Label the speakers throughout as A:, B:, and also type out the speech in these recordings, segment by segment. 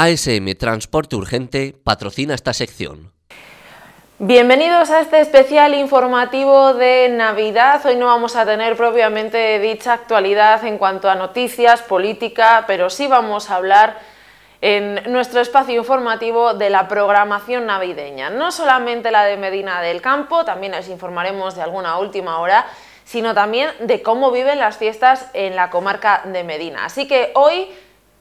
A: ASM Transporte Urgente patrocina esta sección. Bienvenidos a este especial informativo de Navidad. Hoy no vamos a tener propiamente dicha actualidad en cuanto a noticias, política, pero sí vamos a hablar en nuestro espacio informativo de la programación navideña. No solamente la de Medina del Campo, también les informaremos de alguna última hora, sino también de cómo viven las fiestas en la comarca de Medina. Así que hoy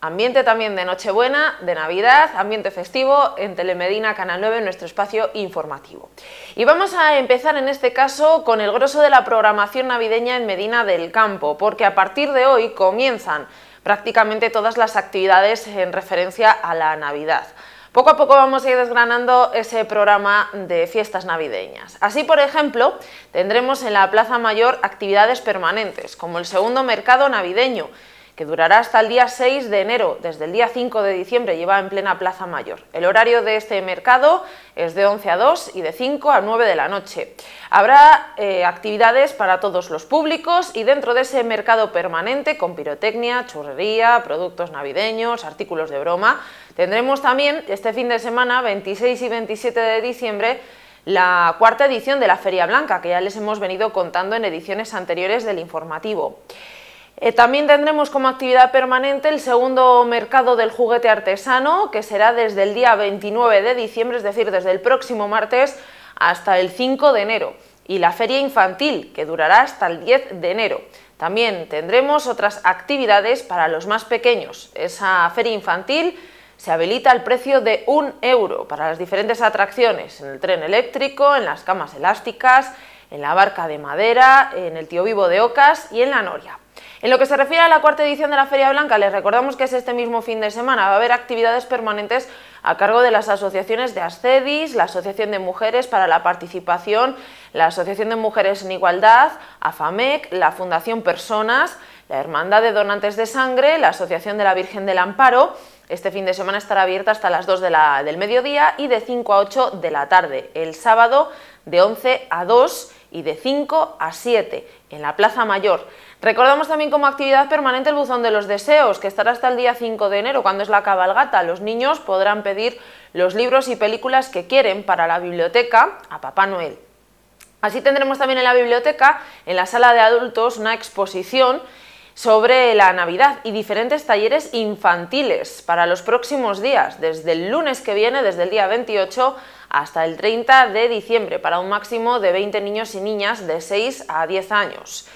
A: Ambiente también de Nochebuena, de Navidad, ambiente festivo en Telemedina, Canal 9, nuestro espacio informativo. Y vamos a empezar en este caso con el grosso de la programación navideña en Medina del Campo, porque a partir de hoy comienzan prácticamente todas las actividades en referencia a la Navidad. Poco a poco vamos a ir desgranando ese programa de fiestas navideñas. Así, por ejemplo, tendremos en la Plaza Mayor actividades permanentes, como el segundo mercado navideño, que durará hasta el día 6 de enero. Desde el día 5 de diciembre lleva en plena Plaza Mayor. El horario de este mercado es de 11 a 2 y de 5 a 9 de la noche. Habrá eh, actividades para todos los públicos y dentro de ese mercado permanente con pirotecnia, churrería, productos navideños, artículos de broma, tendremos también este fin de semana 26 y 27 de diciembre la cuarta edición de la Feria Blanca, que ya les hemos venido contando en ediciones anteriores del informativo. Eh, también tendremos como actividad permanente el segundo mercado del juguete artesano, que será desde el día 29 de diciembre, es decir, desde el próximo martes hasta el 5 de enero, y la feria infantil, que durará hasta el 10 de enero. También tendremos otras actividades para los más pequeños. Esa feria infantil se habilita al precio de un euro para las diferentes atracciones, en el tren eléctrico, en las camas elásticas, en la barca de madera, en el tío vivo de Ocas y en la noria. En lo que se refiere a la cuarta edición de la Feria Blanca, les recordamos que es este mismo fin de semana. Va a haber actividades permanentes a cargo de las asociaciones de ASCEDIS, la Asociación de Mujeres para la Participación, la Asociación de Mujeres en Igualdad, AFAMEC, la Fundación Personas, la Hermandad de Donantes de Sangre, la Asociación de la Virgen del Amparo, este fin de semana estará abierta hasta las 2 del mediodía y de 5 a 8 de la tarde. El sábado de 11 a 2 y de 5 a 7 en la Plaza Mayor. Recordamos también como actividad permanente el buzón de los deseos, que estará hasta el día 5 de enero, cuando es la cabalgata. Los niños podrán pedir los libros y películas que quieren para la biblioteca a Papá Noel. Así tendremos también en la biblioteca, en la sala de adultos, una exposición sobre la Navidad y diferentes talleres infantiles para los próximos días, desde el lunes que viene, desde el día 28 hasta el 30 de diciembre, para un máximo de 20 niños y niñas de 6 a 10 años.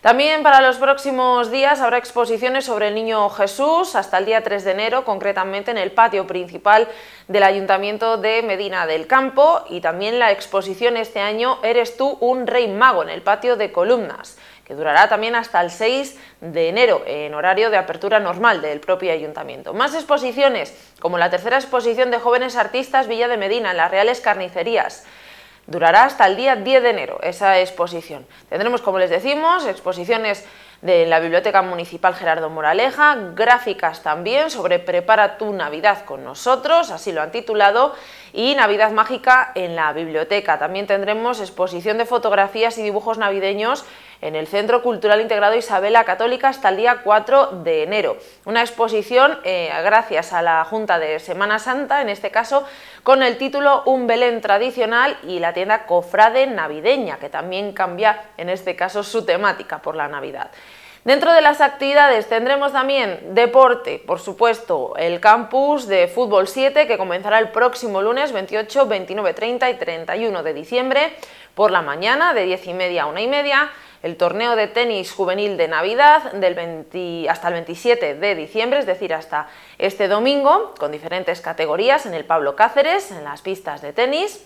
A: También para los próximos días habrá exposiciones sobre el Niño Jesús hasta el día 3 de enero, concretamente en el patio principal del Ayuntamiento de Medina del Campo y también la exposición este año Eres tú un rey mago en el patio de columnas que durará también hasta el 6 de enero, en horario de apertura normal del propio ayuntamiento. Más exposiciones, como la tercera exposición de jóvenes artistas Villa de Medina en las Reales Carnicerías, Durará hasta el día 10 de enero esa exposición. Tendremos, como les decimos, exposiciones de la Biblioteca Municipal Gerardo Moraleja, gráficas también sobre Prepara tu Navidad con nosotros, así lo han titulado, y Navidad Mágica en la Biblioteca. También tendremos exposición de fotografías y dibujos navideños en el Centro Cultural Integrado Isabela Católica hasta el día 4 de enero. Una exposición eh, gracias a la Junta de Semana Santa, en este caso, con el título Un Belén tradicional y la tienda Cofrade Navideña, que también cambia en este caso su temática por la Navidad. Dentro de las actividades tendremos también deporte, por supuesto, el campus de fútbol 7 que comenzará el próximo lunes 28, 29, 30 y 31 de diciembre por la mañana de 10 y media a 1 y media el torneo de tenis juvenil de Navidad del hasta el 27 de diciembre, es decir, hasta este domingo, con diferentes categorías en el Pablo Cáceres, en las pistas de tenis.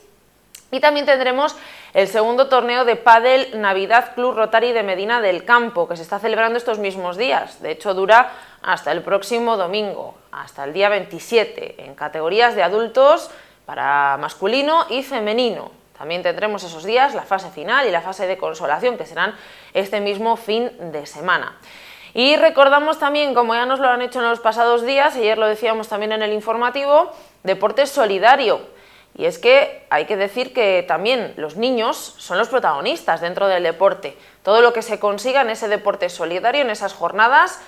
A: Y también tendremos el segundo torneo de pádel Navidad Club Rotary de Medina del Campo, que se está celebrando estos mismos días. De hecho, dura hasta el próximo domingo, hasta el día 27, en categorías de adultos para masculino y femenino. También tendremos esos días la fase final y la fase de consolación, que serán este mismo fin de semana. Y recordamos también, como ya nos lo han hecho en los pasados días, ayer lo decíamos también en el informativo, deporte solidario. Y es que hay que decir que también los niños son los protagonistas dentro del deporte. Todo lo que se consiga en ese deporte solidario, en esas jornadas,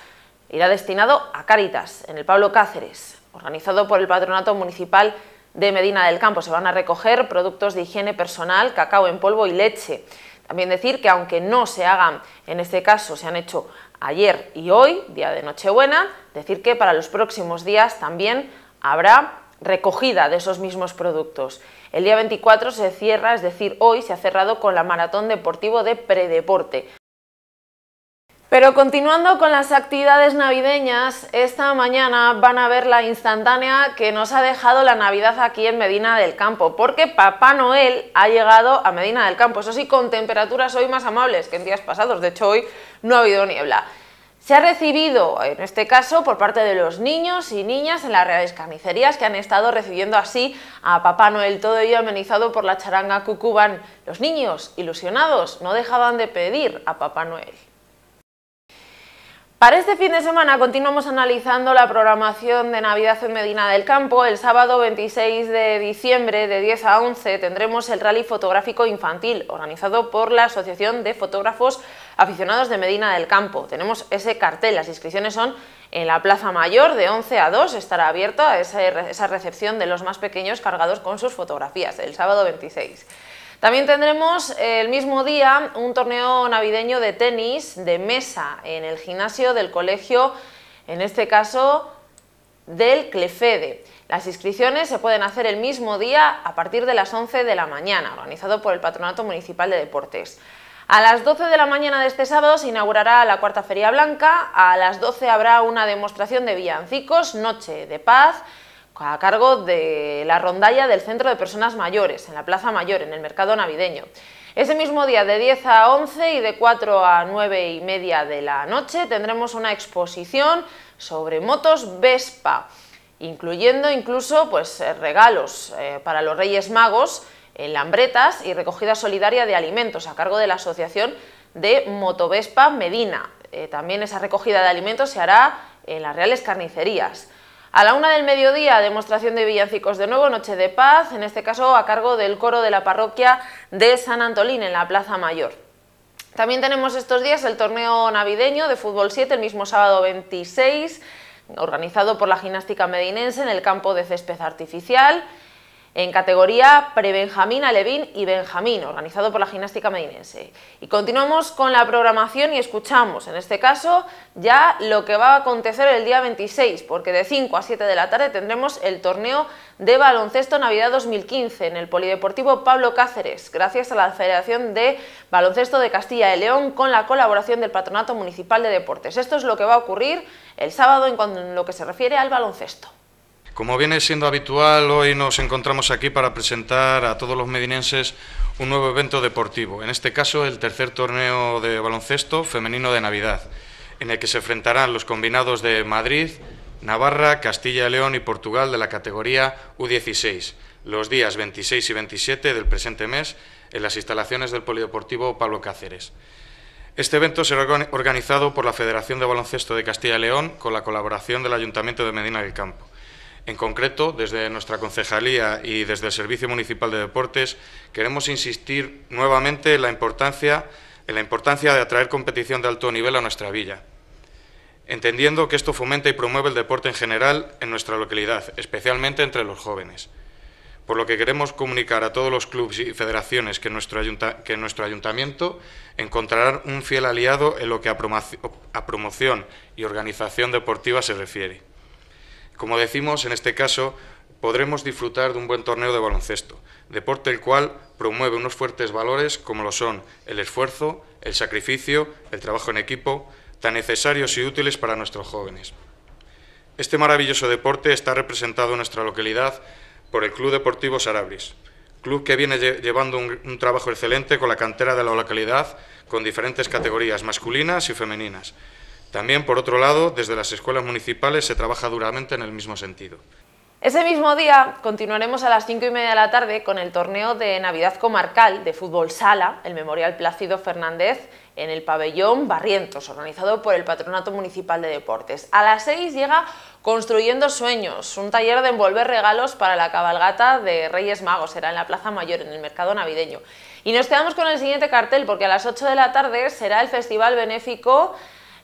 A: irá destinado a Cáritas, en el Pablo Cáceres, organizado por el Patronato Municipal de Medina del Campo. Se van a recoger productos de higiene personal, cacao en polvo y leche. También decir que aunque no se hagan, en este caso se han hecho ayer y hoy, día de Nochebuena, decir que para los próximos días también habrá recogida de esos mismos productos. El día 24 se cierra, es decir, hoy se ha cerrado con la Maratón Deportivo de Predeporte. Pero continuando con las actividades navideñas, esta mañana van a ver la instantánea que nos ha dejado la Navidad aquí en Medina del Campo, porque Papá Noel ha llegado a Medina del Campo, eso sí, con temperaturas hoy más amables que en días pasados, de hecho hoy no ha habido niebla. Se ha recibido, en este caso, por parte de los niños y niñas en las reales carnicerías que han estado recibiendo así a Papá Noel, todo ello amenizado por la charanga Cucuban. Los niños, ilusionados, no dejaban de pedir a Papá Noel. Para este fin de semana continuamos analizando la programación de Navidad en Medina del Campo. El sábado 26 de diciembre de 10 a 11 tendremos el Rally Fotográfico Infantil, organizado por la Asociación de Fotógrafos Aficionados de Medina del Campo. Tenemos ese cartel, las inscripciones son en la Plaza Mayor de 11 a 2 estará abierta esa recepción de los más pequeños cargados con sus fotografías el sábado 26. También tendremos el mismo día un torneo navideño de tenis de mesa en el gimnasio del colegio, en este caso del Clefede. Las inscripciones se pueden hacer el mismo día a partir de las 11 de la mañana, organizado por el Patronato Municipal de Deportes. A las 12 de la mañana de este sábado se inaugurará la Cuarta Feria Blanca, a las 12 habrá una demostración de villancicos, Noche de Paz, a cargo de la rondalla del Centro de Personas Mayores, en la Plaza Mayor, en el Mercado Navideño. Ese mismo día, de 10 a 11 y de 4 a 9 y media de la noche, tendremos una exposición sobre motos Vespa, incluyendo incluso pues, eh, regalos eh, para los Reyes Magos, en lambretas y recogida solidaria de alimentos a cargo de la Asociación de Motovespa Medina. Eh, también esa recogida de alimentos se hará en las reales carnicerías. A la una del mediodía, demostración de villancicos de nuevo, Noche de Paz, en este caso a cargo del coro de la parroquia de San Antolín en la Plaza Mayor. También tenemos estos días el torneo navideño de fútbol 7, el mismo sábado 26, organizado por la gimnástica medinense en el campo de césped artificial en categoría pre-Benjamín, Alevín y Benjamín, organizado por la gimnástica medinense. Y continuamos con la programación y escuchamos, en este caso, ya lo que va a acontecer el día 26, porque de 5 a 7 de la tarde tendremos el torneo de baloncesto Navidad 2015 en el Polideportivo Pablo Cáceres, gracias a la Federación de Baloncesto de Castilla y León con la colaboración del Patronato Municipal de Deportes. Esto es lo que va a ocurrir el sábado en lo que se refiere al baloncesto.
B: Como viene siendo habitual, hoy nos encontramos aquí para presentar a todos los medinenses un nuevo evento deportivo, en este caso el tercer torneo de baloncesto femenino de Navidad, en el que se enfrentarán los combinados de Madrid, Navarra, Castilla y León y Portugal de la categoría U16, los días 26 y 27 del presente mes en las instalaciones del Polideportivo Pablo Cáceres. Este evento será organizado por la Federación de Baloncesto de Castilla y León con la colaboración del Ayuntamiento de Medina del Campo. En concreto, desde nuestra concejalía y desde el Servicio Municipal de Deportes, queremos insistir nuevamente en la importancia, de atraer competición de alto nivel a nuestra villa entendiendo que esto fomenta y promueve el deporte en general en nuestra localidad, especialmente entre los jóvenes. Por lo que queremos comunicar a todos los clubes y federaciones que en que nuestro ayuntamiento encontrará un fiel aliado en lo que a, promoción y organización deportiva se refiere. Como decimos, en este caso, podremos disfrutar de un buen torneo de baloncesto, deporte el cual promueve unos fuertes valores como lo son el esfuerzo, el sacrificio, el trabajo en equipo, tan necesarios y útiles para nuestros jóvenes. Este maravilloso deporte está representado en nuestra localidad por el Club Deportivo Sarabris, club que viene llevando un, trabajo excelente con la cantera de la localidad, con diferentes categorías masculinas y femeninas, también, por otro lado, desde las escuelas municipales se trabaja duramente en el mismo sentido.
A: Ese mismo día continuaremos a las 5 y media de la tarde con el torneo de Navidad Comarcal de Fútbol Sala, el Memorial Plácido Fernández, en el pabellón Barrientos, organizado por el Patronato Municipal de Deportes. A las 6 llega Construyendo Sueños, un taller de envolver regalos para la cabalgata de Reyes Magos, será en la Plaza Mayor, en el mercado navideño. Y nos quedamos con el siguiente cartel, porque a las 8 de la tarde será el Festival Benéfico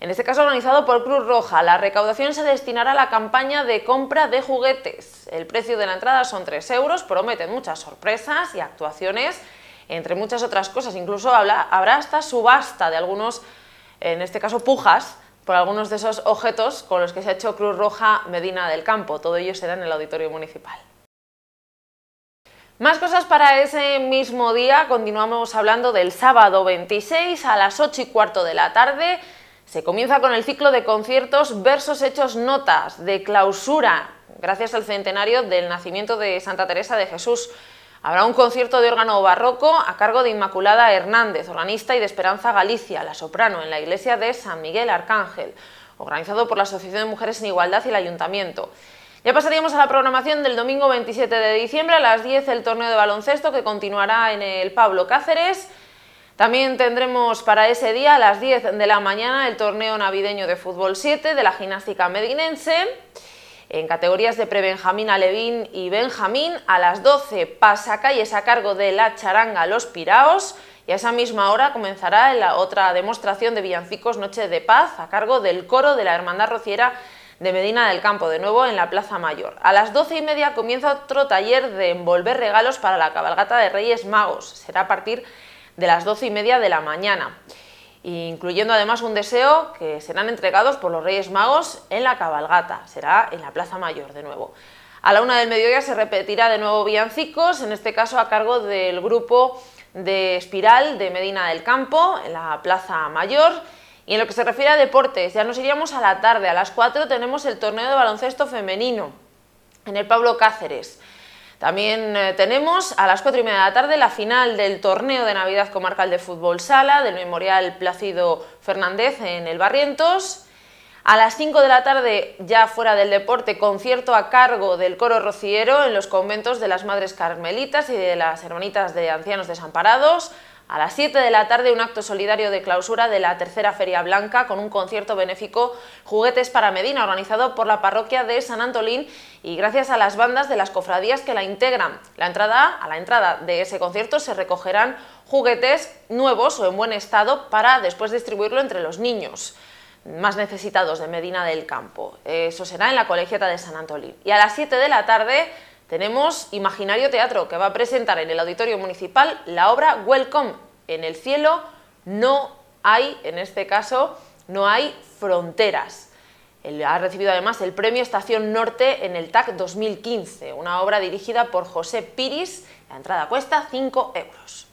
A: en este caso organizado por Cruz Roja. La recaudación se destinará a la campaña de compra de juguetes. El precio de la entrada son 3 euros, prometen muchas sorpresas y actuaciones, entre muchas otras cosas. Incluso habrá hasta subasta de algunos, en este caso pujas, por algunos de esos objetos con los que se ha hecho Cruz Roja Medina del Campo. Todo ello será en el Auditorio Municipal. Más cosas para ese mismo día. Continuamos hablando del sábado 26 a las 8 y cuarto de la tarde. Se comienza con el ciclo de conciertos Versos Hechos Notas, de clausura, gracias al centenario del nacimiento de Santa Teresa de Jesús. Habrá un concierto de órgano barroco a cargo de Inmaculada Hernández, organista y de Esperanza Galicia, la soprano, en la iglesia de San Miguel Arcángel, organizado por la Asociación de Mujeres en Igualdad y el Ayuntamiento. Ya pasaríamos a la programación del domingo 27 de diciembre a las 10 el torneo de baloncesto que continuará en el Pablo Cáceres. También tendremos para ese día a las 10 de la mañana el torneo navideño de fútbol 7 de la gimnástica medinense. En categorías de prebenjamín, alevín y benjamín, a las 12 calles a cargo de la charanga Los Piraos y a esa misma hora comenzará la otra demostración de villancicos Noche de Paz a cargo del coro de la Hermandad Rociera de Medina del Campo, de nuevo en la Plaza Mayor. A las 12 y media comienza otro taller de envolver regalos para la cabalgata de Reyes Magos. Será a partir de de las doce y media de la mañana, incluyendo además un deseo que serán entregados por los Reyes Magos en la cabalgata, será en la Plaza Mayor de nuevo. A la una del mediodía se repetirá de nuevo Villancicos, en este caso a cargo del grupo de Espiral de Medina del Campo, en la Plaza Mayor. Y en lo que se refiere a deportes, ya nos iríamos a la tarde, a las 4 tenemos el torneo de baloncesto femenino en el Pablo Cáceres. También eh, tenemos a las 4 y media de la tarde la final del torneo de Navidad comarcal de fútbol sala del Memorial Plácido Fernández en el Barrientos. A las 5 de la tarde, ya fuera del deporte, concierto a cargo del coro rociero en los conventos de las Madres Carmelitas y de las Hermanitas de Ancianos Desamparados. A las 7 de la tarde un acto solidario de clausura de la tercera Feria Blanca con un concierto benéfico Juguetes para Medina organizado por la parroquia de San Antolín y gracias a las bandas de las cofradías que la integran. La entrada, a la entrada de ese concierto se recogerán juguetes nuevos o en buen estado para después distribuirlo entre los niños más necesitados de Medina del Campo. Eso será en la Colegiata de San Antolín. Y a las 7 de la tarde tenemos Imaginario Teatro, que va a presentar en el Auditorio Municipal la obra Welcome. En el cielo no hay, en este caso, no hay fronteras. ha recibido además el premio Estación Norte en el TAC 2015, una obra dirigida por José Piris. La entrada cuesta 5 euros.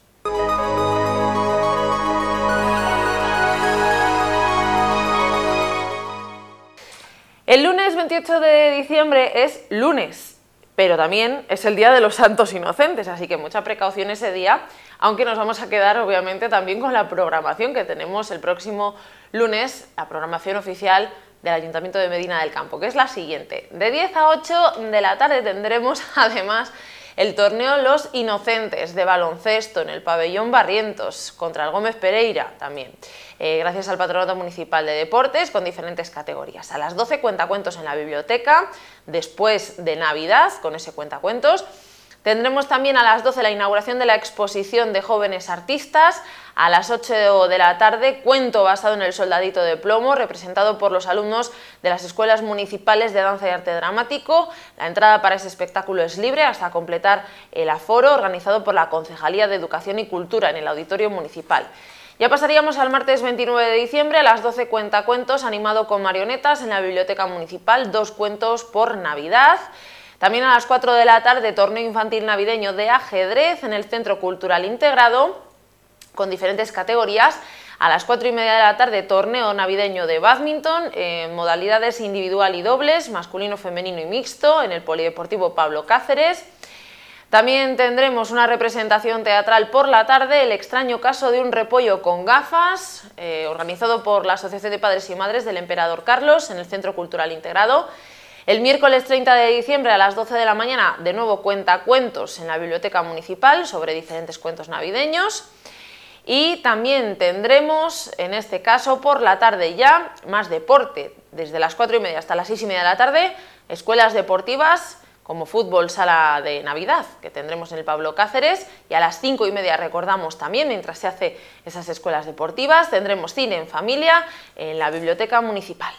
A: El lunes 28 de diciembre es lunes pero también es el Día de los Santos Inocentes, así que mucha precaución ese día, aunque nos vamos a quedar obviamente también con la programación que tenemos el próximo lunes, la programación oficial del Ayuntamiento de Medina del Campo, que es la siguiente. De 10 a 8 de la tarde tendremos además el torneo Los Inocentes de baloncesto en el pabellón Barrientos contra el Gómez Pereira también. Eh, gracias al Patronato Municipal de Deportes con diferentes categorías. A las 12 cuentacuentos en la biblioteca, después de Navidad con ese cuentacuentos Tendremos también a las 12 la inauguración de la exposición de jóvenes artistas, a las 8 de la tarde cuento basado en el soldadito de plomo, representado por los alumnos de las escuelas municipales de danza y arte dramático. La entrada para ese espectáculo es libre hasta completar el aforo organizado por la Concejalía de Educación y Cultura en el Auditorio Municipal. Ya pasaríamos al martes 29 de diciembre a las 12 cuentacuentos animado con marionetas en la Biblioteca Municipal, dos cuentos por Navidad. También a las 4 de la tarde, torneo infantil navideño de ajedrez en el Centro Cultural Integrado, con diferentes categorías. A las 4 y media de la tarde, torneo navideño de badminton, en eh, modalidades individual y dobles, masculino, femenino y mixto, en el Polideportivo Pablo Cáceres. También tendremos una representación teatral por la tarde, El extraño caso de un repollo con gafas, eh, organizado por la Asociación de Padres y Madres del Emperador Carlos en el Centro Cultural Integrado. El miércoles 30 de diciembre a las 12 de la mañana, de nuevo cuenta cuentos en la Biblioteca Municipal sobre diferentes cuentos navideños. Y también tendremos, en este caso, por la tarde ya, más deporte, desde las 4 y media hasta las 6 y media de la tarde, escuelas deportivas como fútbol sala de Navidad, que tendremos en el Pablo Cáceres, y a las 5 y media recordamos también, mientras se hace esas escuelas deportivas, tendremos cine en familia en la Biblioteca Municipal.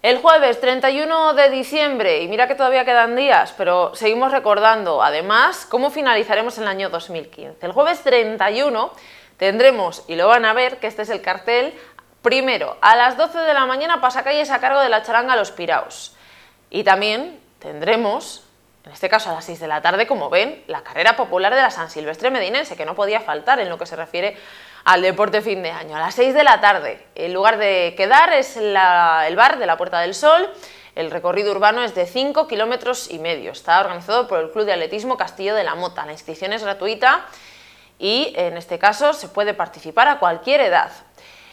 A: El jueves 31 de diciembre, y mira que todavía quedan días, pero seguimos recordando además cómo finalizaremos el año 2015. El jueves 31 tendremos, y lo van a ver, que este es el cartel, primero, a las 12 de la mañana pasacalles a cargo de la charanga Los Piraos. Y también tendremos, en este caso a las 6 de la tarde, como ven, la carrera popular de la San Silvestre Medinense, que no podía faltar en lo que se refiere al deporte fin de año. A las 6 de la tarde, el lugar de quedar es el bar de la Puerta del Sol. El recorrido urbano es de 5 kilómetros y medio. Está organizado por el Club de Atletismo Castillo de la Mota. La inscripción es gratuita y en este caso se puede participar a cualquier edad.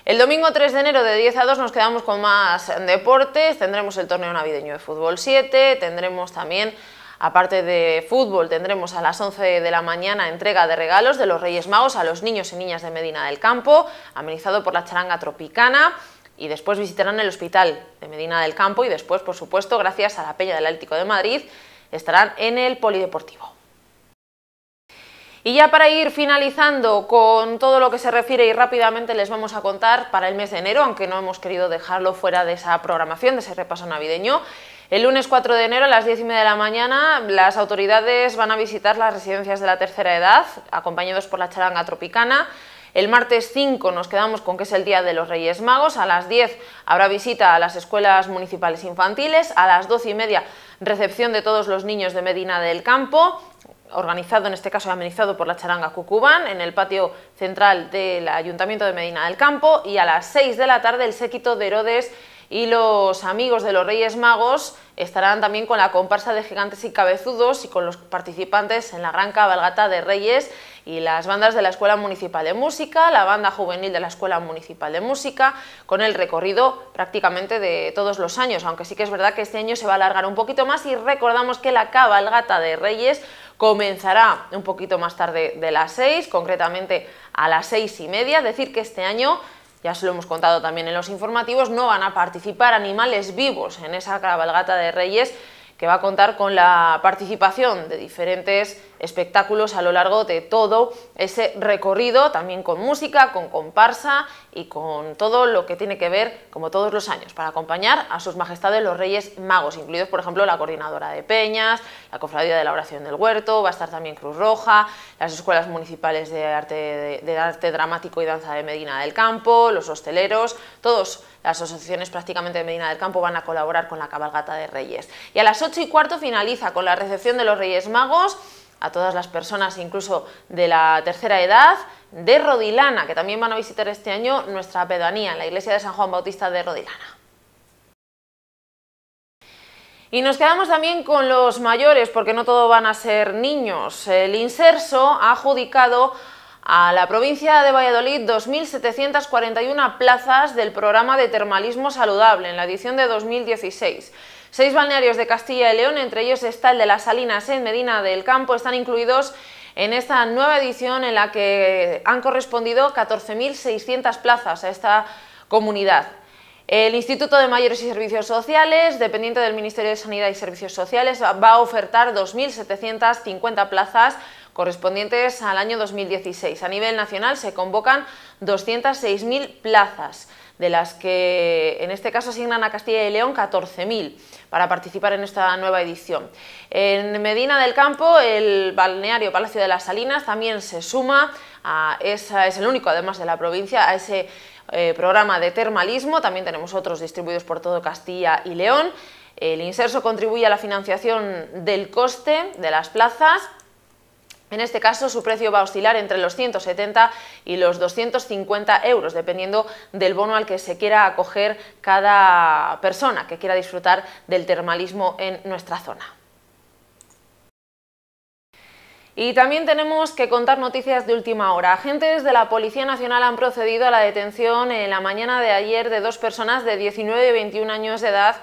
A: El domingo 3 de enero de 10 a 2 nos quedamos con más deportes, tendremos el torneo navideño de fútbol 7, tendremos también Aparte de fútbol, tendremos a las 11 de la mañana entrega de regalos de los Reyes Magos a los niños y niñas de Medina del Campo, amenizado por la charanga tropicana y después visitarán el hospital de Medina del Campo y después, por supuesto, gracias a la Peña del Atlético de Madrid, estarán en el Polideportivo. Y ya para ir finalizando con todo lo que se refiere y rápidamente les vamos a contar para el mes de enero, aunque no hemos querido dejarlo fuera de esa programación, de ese repaso navideño, el lunes 4 de enero a las 10 y media de la mañana las autoridades van a visitar las residencias de la tercera edad, acompañados por la charanga tropicana. El martes 5 nos quedamos con que es el Día de los Reyes Magos. A las 10 habrá visita a las escuelas municipales infantiles. A las 12 y media recepción de todos los niños de Medina del Campo organizado en este caso amenizado por la charanga Cucubán en el patio central del Ayuntamiento de Medina del Campo y a las 6 de la tarde el séquito de Herodes y los amigos de los Reyes Magos estarán también con la comparsa de gigantes y cabezudos y con los participantes en la gran cabalgata de Reyes y las bandas de la Escuela Municipal de Música, la banda juvenil de la Escuela Municipal de Música, con el recorrido prácticamente de todos los años, aunque sí que es verdad que este año se va a alargar un poquito más y recordamos que la cabalgata de Reyes comenzará un poquito más tarde de las 6, concretamente a las seis y media, decir que este año ya se lo hemos contado también en los informativos, no van a participar animales vivos en esa cabalgata de Reyes que va a contar con la participación de diferentes espectáculos a lo largo de todo ese recorrido, también con música, con comparsa y con todo lo que tiene que ver, como todos los años, para acompañar a sus majestades los Reyes Magos, incluidos, por ejemplo, la Coordinadora de Peñas, la Cofradía de la Oración del Huerto, va a estar también Cruz Roja, las Escuelas Municipales de Arte, de, de arte Dramático y Danza de Medina del Campo, los hosteleros, todas las asociaciones prácticamente de Medina del Campo van a colaborar con la Cabalgata de Reyes. Y a las 8 y cuarto finaliza con la recepción de los Reyes Magos, a todas las personas, incluso de la tercera edad, de Rodilana, que también van a visitar este año nuestra pedanía la iglesia de San Juan Bautista de Rodilana. Y nos quedamos también con los mayores, porque no todo van a ser niños. El inserso ha adjudicado a la provincia de Valladolid 2.741 plazas del programa de termalismo saludable en la edición de 2016. Seis balnearios de Castilla y León, entre ellos está el de las Salinas en Medina del Campo, están incluidos en esta nueva edición en la que han correspondido 14.600 plazas a esta comunidad. El Instituto de Mayores y Servicios Sociales, dependiente del Ministerio de Sanidad y Servicios Sociales, va a ofertar 2.750 plazas correspondientes al año 2016. A nivel nacional se convocan 206.000 plazas de las que en este caso asignan a Castilla y León 14.000 para participar en esta nueva edición. En Medina del Campo, el balneario Palacio de las Salinas también se suma, a es el único además de la provincia, a ese eh, programa de termalismo, también tenemos otros distribuidos por todo Castilla y León. El inserso contribuye a la financiación del coste de las plazas en este caso, su precio va a oscilar entre los 170 y los 250 euros, dependiendo del bono al que se quiera acoger cada persona que quiera disfrutar del termalismo en nuestra zona. Y también tenemos que contar noticias de última hora. Agentes de la Policía Nacional han procedido a la detención en la mañana de ayer de dos personas de 19 y 21 años de edad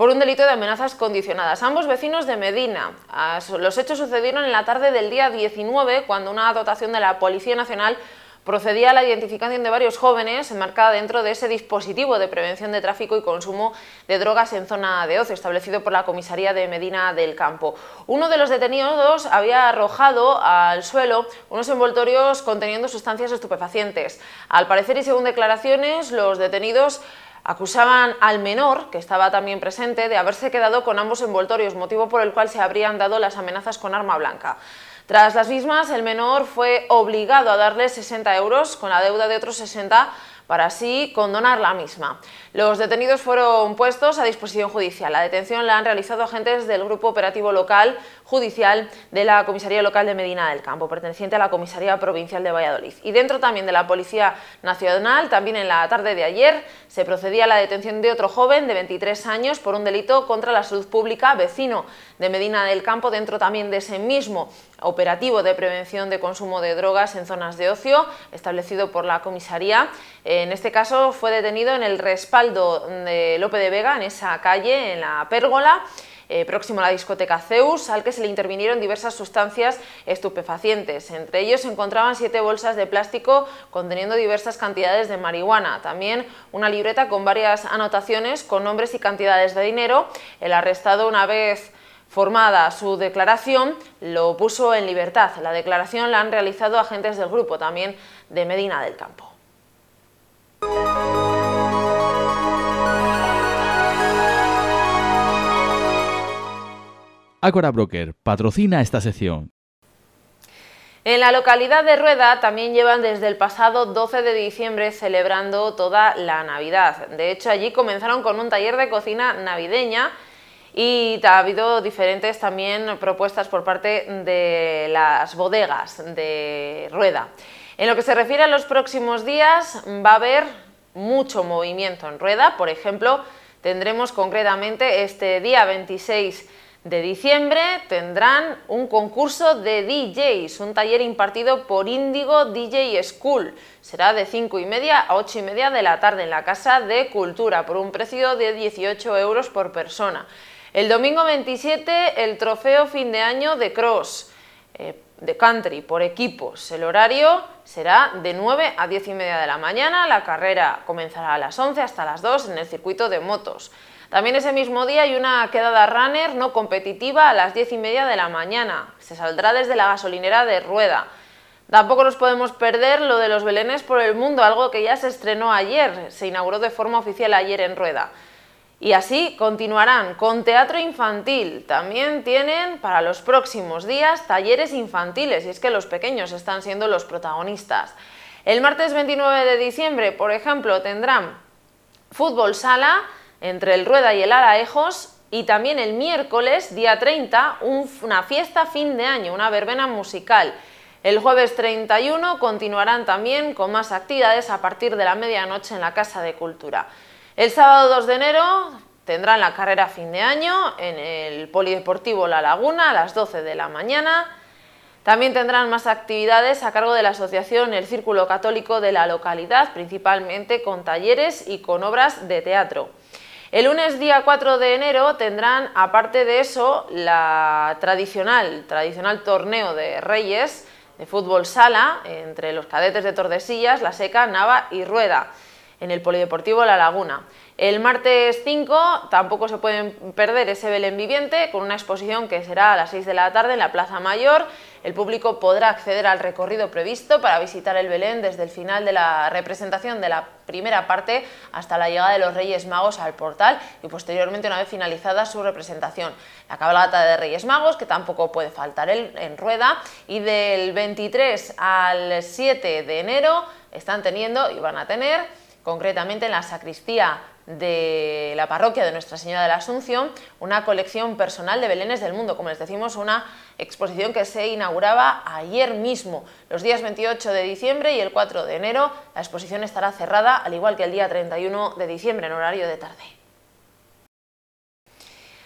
A: por un delito de amenazas condicionadas. Ambos vecinos de Medina. Ah, los hechos sucedieron en la tarde del día 19, cuando una dotación de la Policía Nacional procedía a la identificación de varios jóvenes enmarcada dentro de ese dispositivo de prevención de tráfico y consumo de drogas en zona de ocio establecido por la comisaría de Medina del Campo. Uno de los detenidos había arrojado al suelo unos envoltorios conteniendo sustancias estupefacientes. Al parecer y según declaraciones, los detenidos Acusaban al menor, que estaba también presente, de haberse quedado con ambos envoltorios, motivo por el cual se habrían dado las amenazas con arma blanca. Tras las mismas, el menor fue obligado a darle 60 euros con la deuda de otros 60 para así condonar la misma. Los detenidos fueron puestos a disposición judicial. La detención la han realizado agentes del Grupo Operativo Local judicial de la Comisaría Local de Medina del Campo, perteneciente a la Comisaría Provincial de Valladolid. Y dentro también de la Policía Nacional, también en la tarde de ayer, se procedía a la detención de otro joven de 23 años por un delito contra la salud pública, vecino de Medina del Campo, dentro también de ese mismo operativo de prevención de consumo de drogas en zonas de ocio establecido por la comisaría. En este caso fue detenido en el respaldo de Lope de Vega, en esa calle, en la Pérgola, eh, próximo a la discoteca Zeus, al que se le intervinieron diversas sustancias estupefacientes. Entre ellos se encontraban siete bolsas de plástico conteniendo diversas cantidades de marihuana, también una libreta con varias anotaciones con nombres y cantidades de dinero. El arrestado una vez formada su declaración, lo puso en libertad. La declaración la han realizado agentes del grupo, también de Medina del Campo.
B: Ágora Broker patrocina esta sección.
A: En la localidad de Rueda también llevan desde el pasado 12 de diciembre celebrando toda la Navidad. De hecho, allí comenzaron con un taller de cocina navideña y ha habido diferentes también propuestas por parte de las bodegas de Rueda. En lo que se refiere a los próximos días, va a haber mucho movimiento en Rueda. Por ejemplo, tendremos concretamente este día 26 de diciembre tendrán un concurso de DJs, un taller impartido por Indigo DJ School. Será de 5 y media a 8 y media de la tarde en la Casa de Cultura por un precio de 18 euros por persona. El domingo 27 el trofeo fin de año de Cross. Eh, de country por equipos. El horario será de 9 a 10 y media de la mañana. La carrera comenzará a las 11 hasta las 2 en el circuito de motos. También ese mismo día hay una quedada runner no competitiva a las 10 y media de la mañana. Se saldrá desde la gasolinera de Rueda. Tampoco nos podemos perder lo de los belenes por el mundo, algo que ya se estrenó ayer, se inauguró de forma oficial ayer en Rueda. Y así continuarán con teatro infantil. También tienen para los próximos días talleres infantiles, y es que los pequeños están siendo los protagonistas. El martes 29 de diciembre, por ejemplo, tendrán fútbol sala, entre el Rueda y el Araejos y también el miércoles, día 30, una fiesta fin de año, una verbena musical. El jueves 31 continuarán también con más actividades a partir de la medianoche en la Casa de Cultura. El sábado 2 de enero tendrán la carrera fin de año en el Polideportivo La Laguna a las 12 de la mañana. También tendrán más actividades a cargo de la asociación El Círculo Católico de la localidad, principalmente con talleres y con obras de teatro. El lunes día 4 de enero tendrán, aparte de eso, la tradicional, tradicional torneo de Reyes de fútbol sala entre los cadetes de Tordesillas, La Seca, Nava y Rueda en el Polideportivo La Laguna. El martes 5 tampoco se pueden perder ese Belén Viviente con una exposición que será a las 6 de la tarde en la Plaza Mayor el público podrá acceder al recorrido previsto para visitar el Belén desde el final de la representación de la primera parte hasta la llegada de los Reyes Magos al portal y posteriormente una vez finalizada su representación. La cabalgata de Reyes Magos, que tampoco puede faltar en rueda, y del 23 al 7 de enero están teniendo y van a tener concretamente en la sacristía de la parroquia de Nuestra Señora de la Asunción, una colección personal de belenes del mundo, como les decimos, una exposición que se inauguraba ayer mismo, los días 28 de diciembre y el 4 de enero. La exposición estará cerrada, al igual que el día 31 de diciembre, en horario de tarde.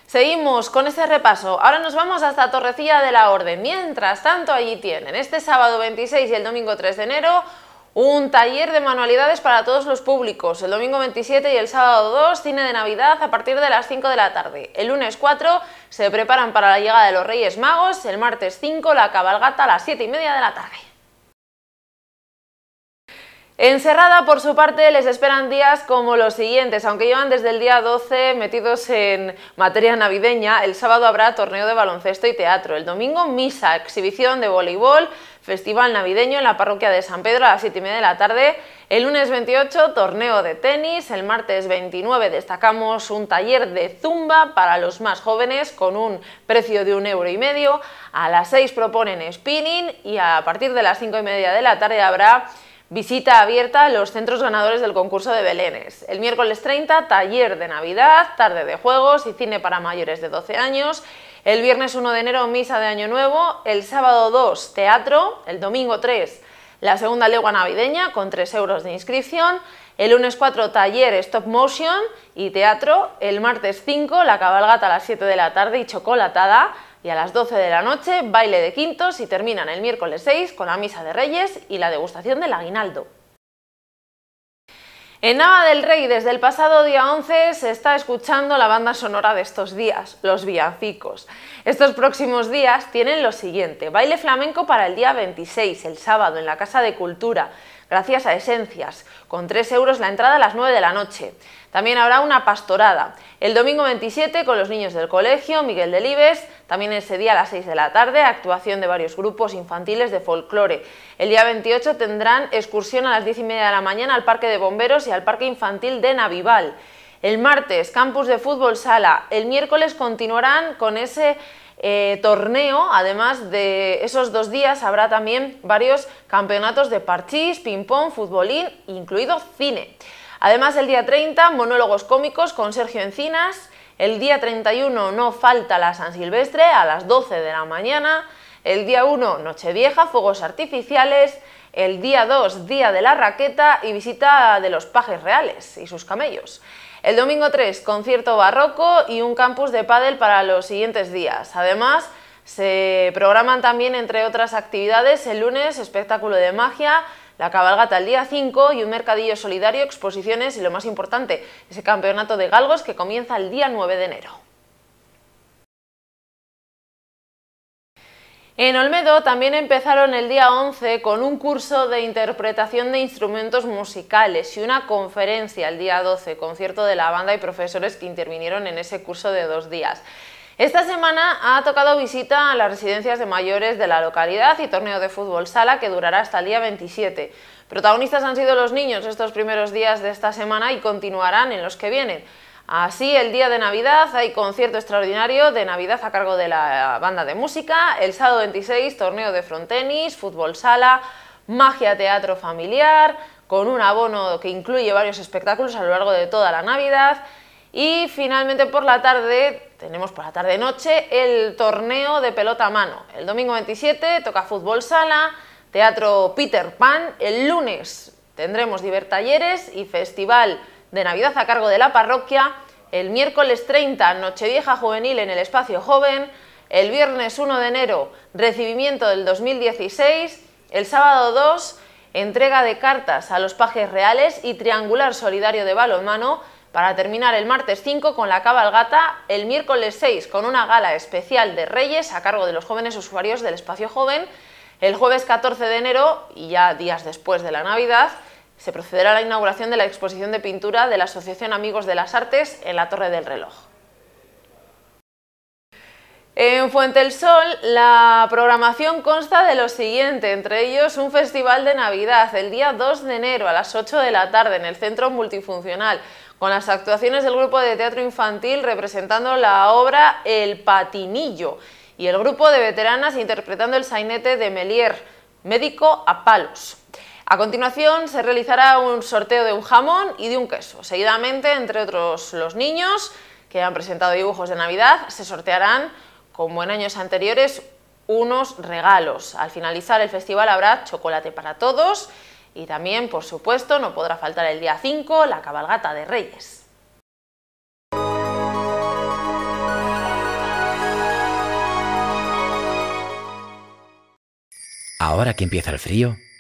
A: Seguimos con este repaso. Ahora nos vamos hasta Torrecilla de la Orden. Mientras tanto, allí tienen este sábado 26 y el domingo 3 de enero un taller de manualidades para todos los públicos, el domingo 27 y el sábado 2, cine de Navidad a partir de las 5 de la tarde. El lunes 4 se preparan para la llegada de los Reyes Magos, el martes 5 la cabalgata a las 7 y media de la tarde. Encerrada, por su parte, les esperan días como los siguientes. Aunque llevan desde el día 12 metidos en materia navideña, el sábado habrá torneo de baloncesto y teatro, el domingo misa, exhibición de voleibol, festival navideño en la parroquia de San Pedro a las 7 y media de la tarde. El lunes 28, torneo de tenis. El martes 29 destacamos un taller de zumba para los más jóvenes con un precio de un euro y medio. A las 6 proponen spinning y a partir de las 5 y media de la tarde habrá visita abierta a los centros ganadores del concurso de Belénes. El miércoles 30, taller de Navidad, tarde de juegos y cine para mayores de 12 años. El viernes 1 de enero, misa de Año Nuevo. El sábado 2, teatro. El domingo 3, la segunda legua navideña con 3 euros de inscripción. El lunes 4, taller stop motion y teatro. El martes 5, la cabalgata a las 7 de la tarde y chocolatada. Y a las 12 de la noche, baile de quintos y terminan el miércoles 6 con la misa de Reyes y la degustación del aguinaldo. En Nava del Rey, desde el pasado día 11, se está escuchando la banda sonora de estos días, los villancicos. Estos próximos días tienen lo siguiente, baile flamenco para el día 26, el sábado, en la Casa de Cultura, gracias a Esencias, con 3 euros la entrada a las 9 de la noche. También habrá una pastorada. El domingo 27 con los niños del colegio, Miguel Delibes, también ese día a las 6 de la tarde, actuación de varios grupos infantiles de folclore. El día 28 tendrán excursión a las 10 y media de la mañana al Parque de Bomberos y al Parque Infantil de Navival. El martes, campus de fútbol sala. El miércoles continuarán con ese eh, torneo, además de esos dos días habrá también varios campeonatos de parchís, ping-pong, futbolín, incluido cine. Además, el día 30, monólogos cómicos con Sergio Encinas. El día 31 no falta la San Silvestre a las 12 de la mañana. El día 1, Nochevieja, fuegos artificiales. El día 2, Día de la Raqueta y visita de los pajes reales y sus camellos. El domingo 3, concierto barroco y un campus de pádel para los siguientes días. Además, se programan también, entre otras actividades, el lunes espectáculo de magia, la cabalgata el día 5 y un mercadillo solidario, exposiciones y lo más importante, ese campeonato de galgos que comienza el día 9 de enero. En Olmedo también empezaron el día 11 con un curso de interpretación de instrumentos musicales y una conferencia el día 12, concierto de la banda y profesores que intervinieron en ese curso de dos días. Esta semana ha tocado visita a las residencias de mayores de la localidad y torneo de fútbol sala que durará hasta el día 27. Protagonistas han sido los niños estos primeros días de esta semana y continuarán en los que vienen. Así, el día de Navidad hay concierto extraordinario de Navidad a cargo de la banda de música, el sábado 26 torneo de frontenis, fútbol sala, magia teatro familiar, con un abono que incluye varios espectáculos a lo largo de toda la Navidad, y finalmente por la tarde, tenemos por la tarde-noche, el torneo de pelota a mano. El domingo 27 toca fútbol sala, teatro Peter Pan. El lunes tendremos Talleres y festival de Navidad a cargo de la parroquia. El miércoles 30, Nochevieja Juvenil en el Espacio Joven. El viernes 1 de enero, recibimiento del 2016. El sábado 2, entrega de cartas a los pajes reales y triangular solidario de balonmano para terminar el martes 5 con la cabalgata, el miércoles 6 con una gala especial de Reyes a cargo de los jóvenes usuarios del espacio joven, el jueves 14 de enero y ya días después de la Navidad, se procederá a la inauguración de la exposición de pintura de la Asociación Amigos de las Artes en la Torre del Reloj. En Fuente el Sol la programación consta de lo siguiente, entre ellos un festival de Navidad el día 2 de enero a las 8 de la tarde en el Centro Multifuncional, con las actuaciones del grupo de teatro infantil representando la obra El Patinillo y el grupo de veteranas interpretando el sainete de Melier, médico a palos. A continuación se realizará un sorteo de un jamón y de un queso. Seguidamente, entre otros los niños que han presentado dibujos de Navidad, se sortearán, como en años anteriores, unos regalos. Al finalizar el festival habrá chocolate para todos y también, por supuesto, no podrá faltar el día 5 la cabalgata de Reyes. Ahora que empieza el frío,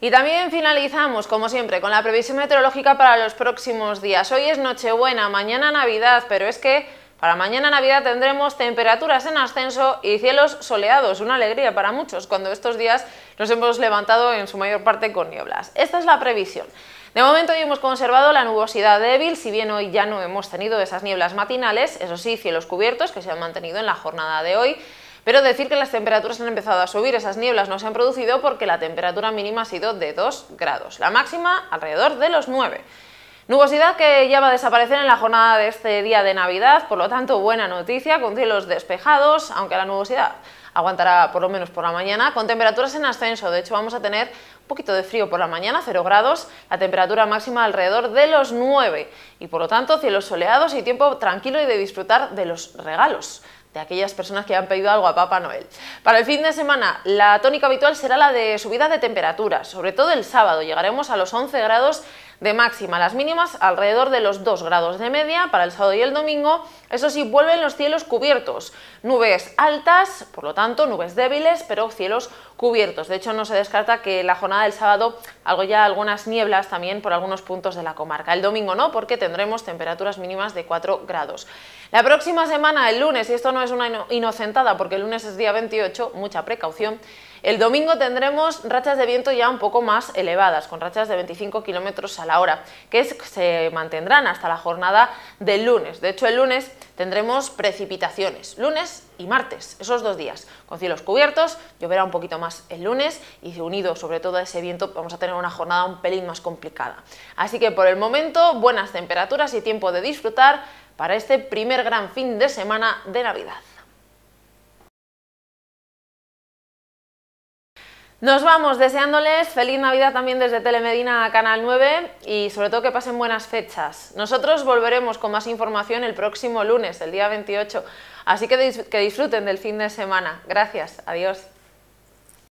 A: Y también finalizamos, como siempre, con la previsión meteorológica para los próximos días. Hoy es Nochebuena, mañana Navidad, pero es que para mañana Navidad tendremos temperaturas en ascenso y cielos soleados, una alegría para muchos, cuando estos días nos hemos levantado en su mayor parte con nieblas. Esta es la previsión. De momento hoy hemos conservado la nubosidad débil, si bien hoy ya no hemos tenido esas nieblas matinales, eso sí, cielos cubiertos que se han mantenido en la jornada de hoy, pero decir que las temperaturas han empezado a subir, esas nieblas no se han producido porque la temperatura mínima ha sido de 2 grados, la máxima alrededor de los 9. Nubosidad que ya va a desaparecer en la jornada de este día de Navidad, por lo tanto buena noticia, con cielos despejados, aunque la nubosidad aguantará por lo menos por la mañana, con temperaturas en ascenso, de hecho vamos a tener un poquito de frío por la mañana, 0 grados, la temperatura máxima alrededor de los 9 y por lo tanto cielos soleados y tiempo tranquilo y de disfrutar de los regalos de aquellas personas que han pedido algo a Papá Noel. Para el fin de semana, la tónica habitual será la de subida de temperaturas, sobre todo el sábado, llegaremos a los 11 grados de máxima. Las mínimas alrededor de los 2 grados de media para el sábado y el domingo. Eso sí, vuelven los cielos cubiertos. Nubes altas, por lo tanto, nubes débiles, pero cielos cubiertos. De hecho, no se descarta que la jornada del sábado algo ya algunas nieblas también por algunos puntos de la comarca. El domingo no, porque tendremos temperaturas mínimas de 4 grados. La próxima semana, el lunes, y esto no es una inocentada porque el lunes es día 28, mucha precaución, el domingo tendremos rachas de viento ya un poco más elevadas, con rachas de 25 km a la hora, que se mantendrán hasta la jornada del lunes. De hecho, el lunes tendremos precipitaciones, lunes y martes, esos dos días, con cielos cubiertos, lloverá un poquito más el lunes y unido sobre todo a ese viento vamos a tener una jornada un pelín más complicada. Así que por el momento, buenas temperaturas y tiempo de disfrutar para este primer gran fin de semana de Navidad. Nos vamos deseándoles feliz Navidad también desde Telemedina a Canal 9 y sobre todo que pasen buenas fechas. Nosotros volveremos con más información el próximo lunes, el día 28, así que, que disfruten del fin de semana. Gracias, adiós.